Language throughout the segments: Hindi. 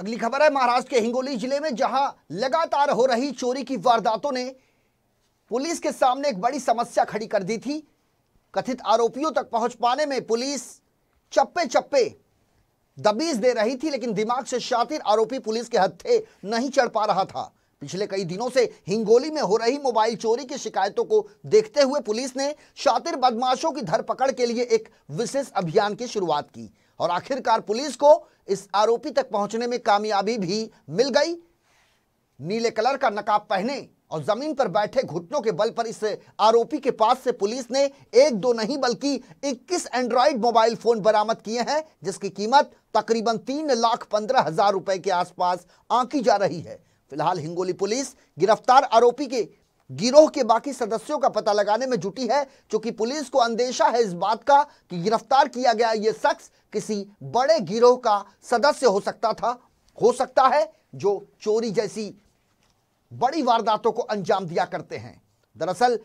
अगली खबर है महाराष्ट्र के हिंगोली जिले में जहां लगातार हो रही चोरी की वारदातों ने पुलिस के सामने एक बड़ी समस्या खड़ी कर दी थी कथित आरोपियों तक पहुंच पाने में पुलिस चप्पे चप्पे दबीज दे रही थी लेकिन दिमाग से शातिर आरोपी पुलिस के हत्थे नहीं चढ़ पा रहा था पिछले कई दिनों से हिंगोली में हो रही मोबाइल चोरी की शिकायतों को देखते हुए पुलिस ने शातिर बदमाशों की धरपकड़ के लिए एक विशेष अभियान की शुरुआत की और आखिरकार पुलिस को इस आरोपी तक पहुंचने में कामयाबी भी मिल गई नीले कलर का नकाब पहने और जमीन पर बैठे घुटनों के बल पर इस आरोपी के पास से पुलिस ने एक दो नहीं बल्कि 21 एंड्रॉयड मोबाइल फोन बरामद किए हैं जिसकी कीमत तकरीबन तीन लाख पंद्रह हजार रुपए के आसपास आंकी जा रही है फिलहाल हिंगोली पुलिस गिरफ्तार आरोपी के गिरोह के बाकी सदस्यों का पता लगाने में जुटी है क्योंकि पुलिस को अंदेशा है इस बात का कि गिरफ्तार किया गया यह शख्स किसी बड़े गिरोह का सदस्य हो सकता था हो सकता है जो चोरी जैसी बड़ी वारदातों को अंजाम दिया करते हैं दरअसल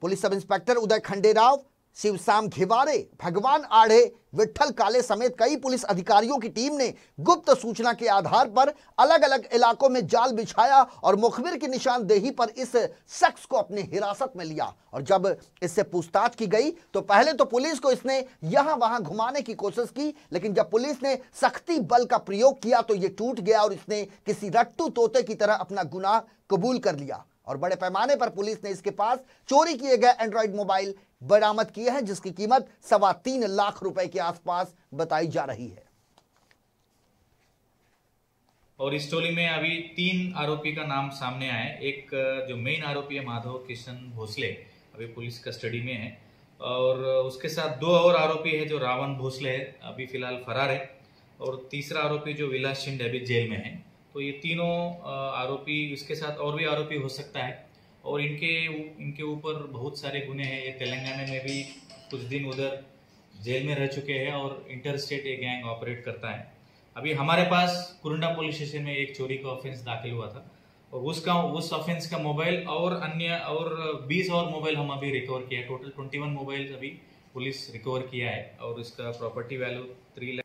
पुलिस सब इंस्पेक्टर उदय खंडेराव शिवसाम घिवारे भगवान आढ़े विठल काले समेत कई पुलिस अधिकारियों की टीम ने गुप्त सूचना के आधार पर अलग अलग इलाकों में जाल बिछाया और मुखबिर की निशानदेही पर इस शख्स को अपने हिरासत में लिया और जब इससे पूछताछ की गई तो पहले तो पुलिस को इसने यहां वहां घुमाने की कोशिश की लेकिन जब पुलिस ने सख्ती बल का प्रयोग किया तो ये टूट गया और इसने किसी रट्टू तोते की तरह अपना गुनाह कबूल कर लिया और बड़े पैमाने पर पुलिस ने इसके पास चोरी किए गए एंड्रॉइड मोबाइल बरामद किए हैं जिसकी कीमत सवा तीन लाख रुपए के आसपास बताई जा रही है और इस टोली में अभी तीन आरोपी का नाम सामने आया एक जो मेन आरोपी है माधव किशन भोसले अभी पुलिस कस्टडी में है और उसके साथ दो और आरोपी है जो रावण भोसले है अभी फिलहाल फरार है और तीसरा आरोपी जो विलास शिंदे अभी जेल में है तो ये तीनों आरोपी इसके साथ और भी आरोपी हो सकता है और इनके इनके ऊपर बहुत सारे गुने हैं ये तेलंगाना में भी कुछ दिन उधर जेल में रह चुके हैं और इंटर स्टेट ये गैंग ऑपरेट करता है अभी हमारे पास कुरुंडा पुलिस स्टेशन में एक चोरी का ऑफेंस दाखिल हुआ था और उसका उस ऑफेंस का मोबाइल और अन्य और 20 और मोबाइल हम अभी रिकवर किया टोटल 21 मोबाइल अभी पुलिस रिकवर किया है और उसका प्रॉपर्टी वैल्यू थ्री